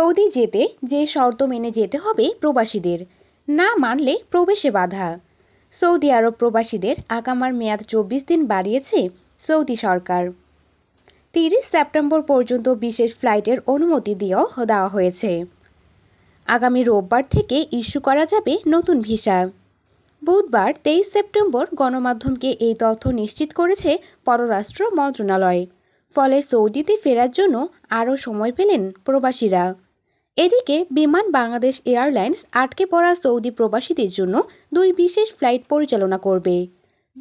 Saudi যেতে যে শর্ত মেনে যেতে হবে প্রবাসীদের না মানলে প্রবেশে বাধা সৌদি আরব প্রবাসীদের আগামার মেয়াদ চব্বিশ দিন বাড়িয়েছে সৌদি সরকার তিরিশ সেপ্টেম্বর পর্যন্ত বিশেষ ফ্লাইটের অনুমতি দিয়েও দেওয়া হয়েছে আগামী রোববার থেকে ইস্যু করা যাবে নতুন ভিসা বুধবার তেইশ সেপ্টেম্বর গণমাধ্যমকে এই তথ্য নিশ্চিত করেছে পররাষ্ট্র মন্ত্রণালয় ফলে সৌদিতে ফেরার জন্য আরও সময় পেলেন প্রবাসীরা এদিকে বিমান বাংলাদেশ এয়ারলাইন্স আটকে পড়া সৌদি প্রবাসীদের জন্য দুই বিশেষ ফ্লাইট পরিচালনা করবে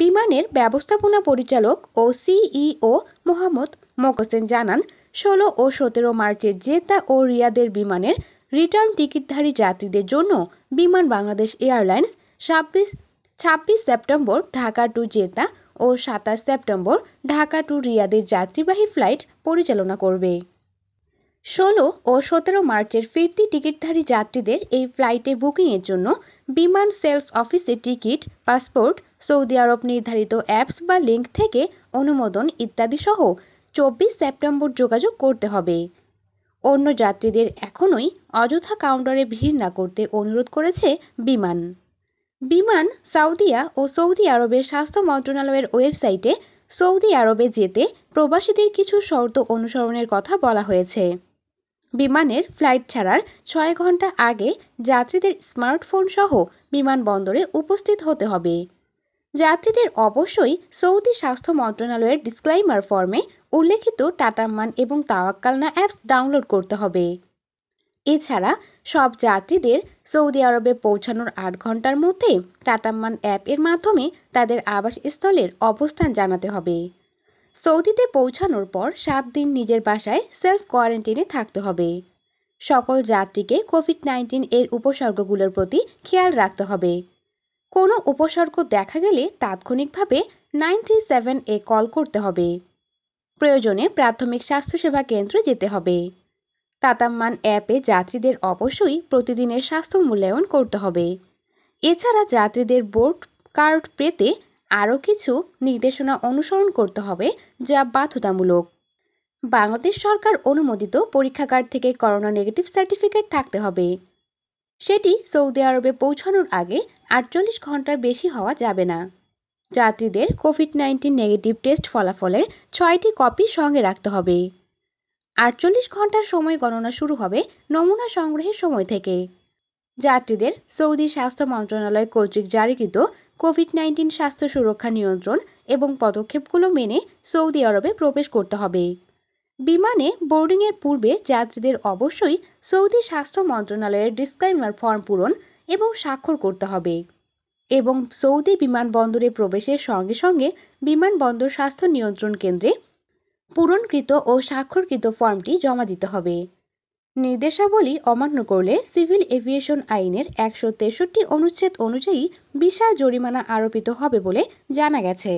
বিমানের ব্যবস্থাপনা পরিচালক ও সিইও মোহাম্মদ মকসেন জানান ষোলো ও সতেরো মার্চে জেতা ও রিয়াদের বিমানের রিটার্ন টিকিটধারী যাত্রীদের জন্য বিমান বাংলাদেশ এয়ারলাইন্স ছাব্বিশ ছাব্বিশ সেপ্টেম্বর ঢাকা টু জেতা ও সাতাশ সেপ্টেম্বর ঢাকা টু রিয়াদের যাত্রীবাহী ফ্লাইট পরিচালনা করবে ষোলো ও সতেরো মার্চের ফিরতি টিকিটধারী যাত্রীদের এই ফ্লাইটে বুকিংয়ের জন্য বিমান সেলস অফিসে টিকিট পাসপোর্ট সৌদি আরব নির্ধারিত অ্যাপস বা লিঙ্ক থেকে অনুমোদন ইত্যাদি সহ চব্বিশ সেপ্টেম্বর যোগাযোগ করতে হবে অন্য যাত্রীদের এখনই অযথা কাউন্টারে ভিড় না করতে অনুরোধ করেছে বিমান বিমান সাউদিয়া ও সৌদি আরবের স্বাস্থ্য মন্ত্রণালয়ের ওয়েবসাইটে সৌদি আরবে যেতে প্রবাসীদের কিছু শর্ত অনুসরণের কথা বলা হয়েছে বিমানের ফ্লাইট ছাড়ার ছয় ঘন্টা আগে যাত্রীদের স্মার্টফোন সহ বিমানবন্দরে উপস্থিত হতে হবে যাত্রীদের অবশ্যই সৌদি স্বাস্থ্য মন্ত্রণালয়ের ডিসক্লাইমার ফর্মে উল্লেখিত টাটাম্মান এবং তাওয়াক্কালনা অ্যাপস ডাউনলোড করতে হবে এছাড়া সব যাত্রীদের সৌদি আরবে পৌঁছানোর আট ঘন্টার মধ্যে টাটাম্মান অ্যাপ এর মাধ্যমে তাদের আবাসস্থলের অবস্থান জানাতে হবে সৌদিতে পৌঁছানোর পর সাত দিন নিজের বাসায় সেলফ কোয়ারেন্টিনে থাকতে হবে সকল যাত্রীকে কোভিড নাইন্টিন এর উপসর্গগুলোর প্রতি খেয়াল রাখতে হবে কোনো উপসর্গ দেখা গেলে তাৎক্ষণিকভাবে নাইনটি সেভেন এ কল করতে হবে প্রয়োজনে প্রাথমিক স্বাস্থ্যসেবা কেন্দ্র যেতে হবে তাতাম্মান অ্যাপে যাত্রীদের অবশ্যই প্রতিদিনের স্বাস্থ্য মূল্যায়ন করতে হবে এছাড়া যাত্রীদের বোর্ড কার্ড পেতে আরও কিছু নির্দেশনা অনুসরণ করতে হবে যা বাধ্যতামূলক বাংলাদেশ সরকার অনুমোদিত পরীক্ষাগার থেকে করোনা নেগেটিভ সার্টিফিকেট থাকতে হবে সেটি সৌদি আরবে পৌঁছানোর আগে আটচল্লিশ ঘন্টার বেশি হওয়া যাবে না যাত্রীদের কোভিড নাইন্টিন নেগেটিভ টেস্ট ফলাফলের ছয়টি কপি সঙ্গে রাখতে হবে আটচল্লিশ ঘন্টার সময় গণনা শুরু হবে নমুনা সংগ্রহের সময় থেকে যাত্রীদের সৌদি স্বাস্থ্য মন্ত্রণালয় কর্তৃক জারিকৃত কোভিড নাইন্টিন স্বাস্থ্য সুরক্ষা নিয়ন্ত্রণ এবং পদক্ষেপগুলো মেনে সৌদি আরবে প্রবেশ করতে হবে বিমানে বোর্ডিংয়ের পূর্বে যাত্রীদের অবশ্যই সৌদি স্বাস্থ্য মন্ত্রণালয়ের ডিসক্লাইমার ফর্ম পূরণ এবং স্বাক্ষর করতে হবে এবং সৌদি বিমানবন্দরে প্রবেশের সঙ্গে সঙ্গে বিমানবন্দর স্বাস্থ্য নিয়ন্ত্রণ কেন্দ্রে পূরণকৃত ও স্বাক্ষরকৃত ফর্মটি জমা দিতে হবে নির্দেশাবলী অমান্য করলে সিভিল এভিয়েশন আইনের একশো তেষট্টি অনুচ্ছেদ অনুযায়ী বিশাল জরিমানা আরোপিত হবে বলে জানা গেছে